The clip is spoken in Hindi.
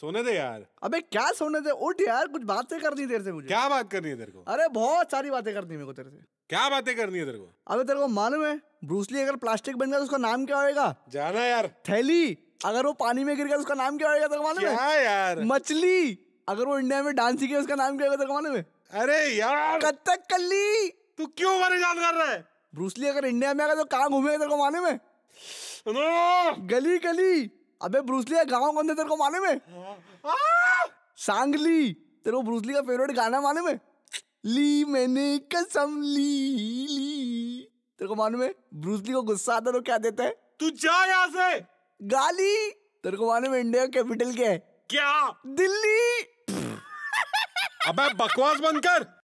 सोने दे यार अबे क्या सोने दे उठ यार कुछ बातें करनी है तेरे से मुझे क्या बात करनी है तेरे को अरे बहुत सारी बातें करनी है मेरे को तेरे से क्या बातें करनी है तेरे को अबे तेरे को मालूम है ब्रूसली अगर प्लास्टिक बन गया तो उसका नाम क्या होएगा जाना यार थैली अगर वो पानी में गिर गया तो उसका नाम क्या होएगा तेरे को मालूम है यार मछली अगर वो इंडिया में डांस सीखे तो उसका नाम क्या होगा तेरे को मालूम है अरे यार कथक कली तू क्यों मेरे याद कर रहा है ब्रूसली अगर इंडिया में आएगा तो कहां घूमेगा तेरे को मालूम है गली गली अबे ब्रूसली का गाँव कौन सा तेरे को माने में सांगली तेरे को ब्रूसली का फेवरेट गाना माने में ली मैंने कसम ली ली तेरे को मालूम है ब्रूसली को गुस्सा आता तो क्या देता है तू जा यहाँ से गाली तेरे को मालूम है इंडिया कैपिटल क्या है क्या दिल्ली अबे बकवास बनकर